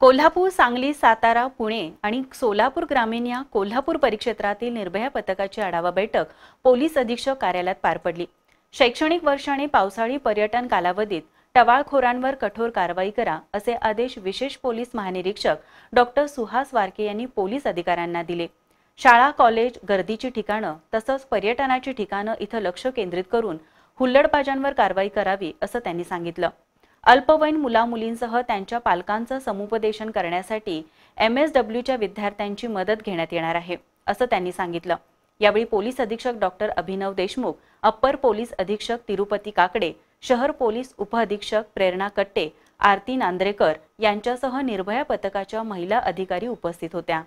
कोल्हापूर सांगली सातारा पुणे आणि सोलापूर ग्रामीण या कोल्हापूर परिक्षेत्रातील निर्भया पथकाची आढावा बैठक पोलीस अधीक्षक कार्यालयात पार पडली शैक्षणिक वर्ष आणि पावसाळी पर्यटन कालावधीत टवाळखोरांवर कठोर कारवाई करा असे आदेश विशेष पोलीस महानिरीक्षक डॉक्टर सुहास वारके यांनी पोलीस अधिकाऱ्यांना दिले शाळा कॉलेज गर्दीची ठिकाणं तसंच पर्यटनाची ठिकाणं इथं लक्ष केंद्रित करून हुल्लडबाजांवर कारवाई करावी असं त्यांनी सांगितलं अल्पवयीन मुलामुलींसह त्यांच्या पालकांचं समुपदेशन करण्यासाठी एम एस डब्ल्यूच्या विद्यार्थ्यांची मदत घेण्यात येणार आहे असं त्यांनी सांगितलं यावेळी पोलीस अधीक्षक doctor Abhinav Deshmukh upper police अधीक्षक तिरुपती काकडे शहर पोलीस उपअधीक्षक प्रेरणा कट्टे आरती नांद्रेकर यांच्यासह निर्भया पथकाच्या महिला अधिकारी उपस्थित होत्या